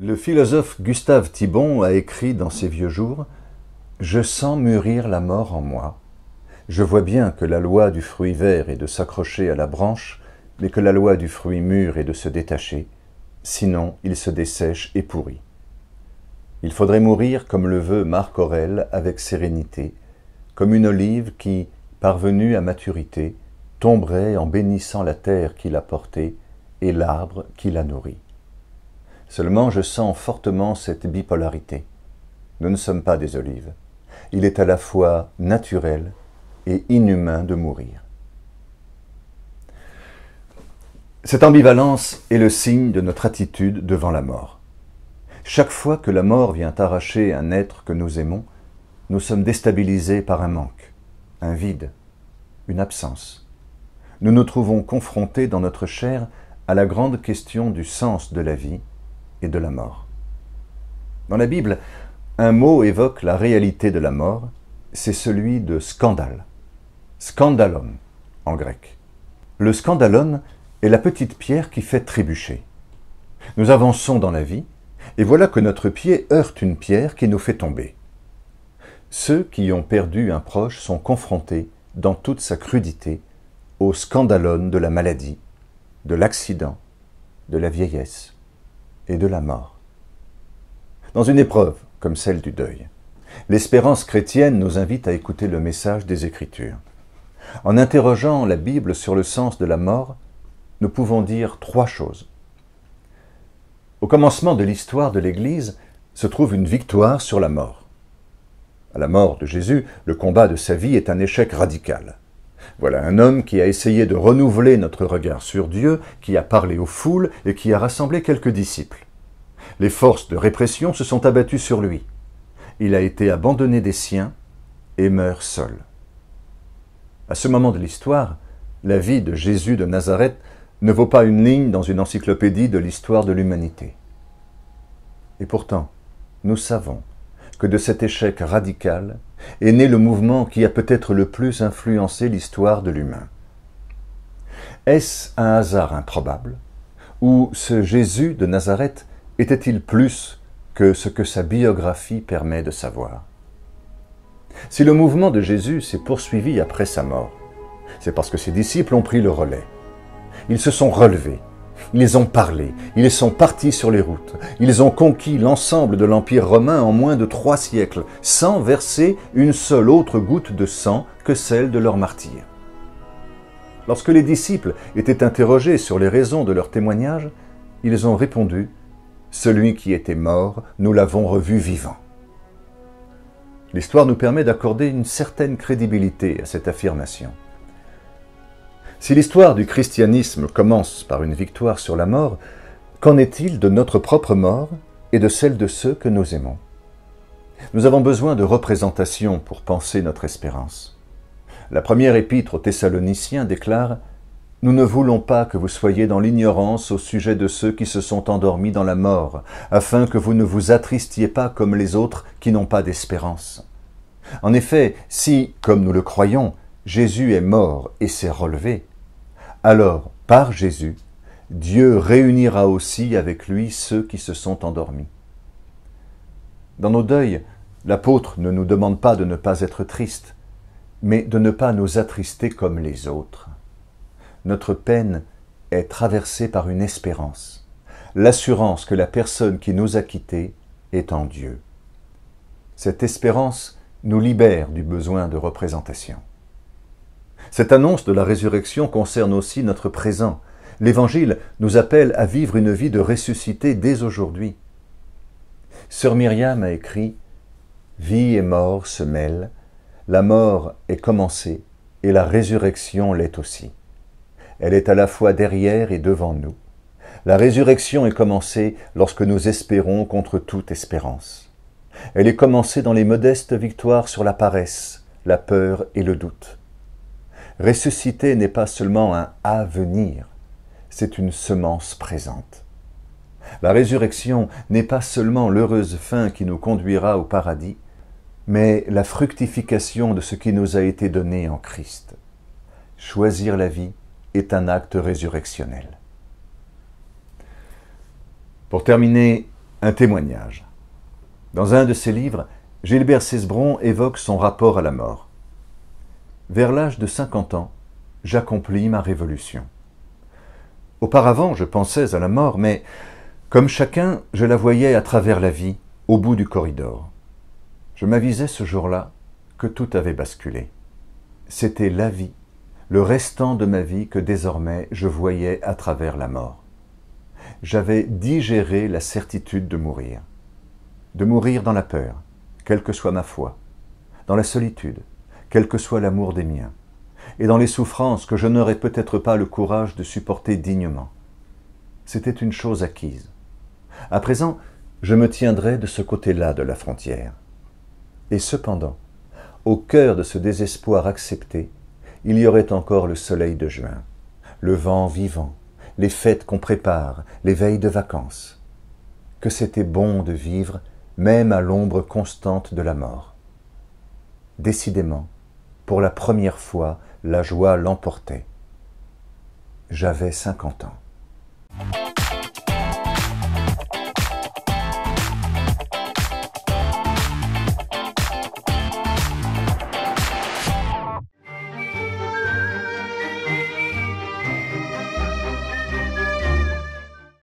Le philosophe Gustave Thibon a écrit dans ses vieux jours Je sens mûrir la mort en moi. Je vois bien que la loi du fruit vert est de s'accrocher à la branche, mais que la loi du fruit mûr est de se détacher, sinon il se dessèche et pourrit. Il faudrait mourir comme le veut Marc Aurèle avec sérénité, comme une olive qui, parvenue à maturité, tomberait en bénissant la terre qui l'a portée et l'arbre qui la nourrit. Seulement, je sens fortement cette bipolarité. Nous ne sommes pas des olives. Il est à la fois naturel et inhumain de mourir. Cette ambivalence est le signe de notre attitude devant la mort. Chaque fois que la mort vient arracher un être que nous aimons, nous sommes déstabilisés par un manque, un vide, une absence. Nous nous trouvons confrontés dans notre chair à la grande question du sens de la vie et de la mort. Dans la Bible, un mot évoque la réalité de la mort, c'est celui de scandale. Scandalon en grec. Le scandalon est la petite pierre qui fait trébucher. Nous avançons dans la vie, et voilà que notre pied heurte une pierre qui nous fait tomber. Ceux qui ont perdu un proche sont confrontés, dans toute sa crudité, au scandalon de la maladie, de l'accident, de la vieillesse, et de la mort. Dans une épreuve comme celle du deuil, l'espérance chrétienne nous invite à écouter le message des Écritures. En interrogeant la Bible sur le sens de la mort, nous pouvons dire trois choses. Au commencement de l'histoire de l'Église se trouve une victoire sur la mort. À la mort de Jésus, le combat de sa vie est un échec radical. Voilà un homme qui a essayé de renouveler notre regard sur Dieu, qui a parlé aux foules et qui a rassemblé quelques disciples. Les forces de répression se sont abattues sur lui. Il a été abandonné des siens et meurt seul. À ce moment de l'histoire, la vie de Jésus de Nazareth ne vaut pas une ligne dans une encyclopédie de l'histoire de l'humanité. Et pourtant, nous savons que de cet échec radical est né le mouvement qui a peut-être le plus influencé l'histoire de l'humain. Est-ce un hasard improbable Ou ce Jésus de Nazareth était-il plus que ce que sa biographie permet de savoir Si le mouvement de Jésus s'est poursuivi après sa mort, c'est parce que ses disciples ont pris le relais. Ils se sont relevés ils ont parlé, ils sont partis sur les routes, ils ont conquis l'ensemble de l'Empire romain en moins de trois siècles, sans verser une seule autre goutte de sang que celle de leurs martyrs. Lorsque les disciples étaient interrogés sur les raisons de leur témoignage, ils ont répondu Celui qui était mort, nous l'avons revu vivant. L'histoire nous permet d'accorder une certaine crédibilité à cette affirmation. Si l'histoire du christianisme commence par une victoire sur la mort, qu'en est-il de notre propre mort et de celle de ceux que nous aimons Nous avons besoin de représentations pour penser notre espérance. La première épître aux Thessaloniciens déclare nous ne voulons pas que vous soyez dans l'ignorance au sujet de ceux qui se sont endormis dans la mort, afin que vous ne vous attristiez pas comme les autres qui n'ont pas d'espérance. En effet, si, comme nous le croyons, Jésus est mort et s'est relevé, alors, par Jésus, Dieu réunira aussi avec lui ceux qui se sont endormis. Dans nos deuils, l'apôtre ne nous demande pas de ne pas être tristes, mais de ne pas nous attrister comme les autres. Notre peine est traversée par une espérance, l'assurance que la personne qui nous a quittés est en Dieu. Cette espérance nous libère du besoin de représentation. Cette annonce de la résurrection concerne aussi notre présent. L'Évangile nous appelle à vivre une vie de ressuscité dès aujourd'hui. Sœur Myriam a écrit Vie et mort se mêlent, la mort est commencée et la résurrection l'est aussi. Elle est à la fois derrière et devant nous. La résurrection est commencée lorsque nous espérons contre toute espérance. Elle est commencée dans les modestes victoires sur la paresse, la peur et le doute. Ressusciter n'est pas seulement un avenir, c'est une semence présente. La résurrection n'est pas seulement l'heureuse fin qui nous conduira au paradis, mais la fructification de ce qui nous a été donné en Christ. Choisir la vie est un acte résurrectionnel. Pour terminer, un témoignage. Dans un de ses livres, Gilbert Cesbron évoque son rapport à la mort vers l'âge de 50 ans, j'accomplis ma révolution. Auparavant, je pensais à la mort, mais comme chacun, je la voyais à travers la vie, au bout du corridor. Je m'avisais ce jour-là que tout avait basculé. C'était la vie, le restant de ma vie que désormais je voyais à travers la mort. J'avais digéré la certitude de mourir, de mourir dans la peur, quelle que soit ma foi, dans la solitude, quel que soit l'amour des miens, et dans les souffrances que je n'aurais peut-être pas le courage de supporter dignement. C'était une chose acquise. À présent, je me tiendrais de ce côté-là de la frontière. Et cependant, au cœur de ce désespoir accepté, il y aurait encore le soleil de juin, le vent vivant, les fêtes qu'on prépare, les veilles de vacances. Que c'était bon de vivre, même à l'ombre constante de la mort. Décidément, pour la première fois, la joie l'emportait. J'avais cinquante ans.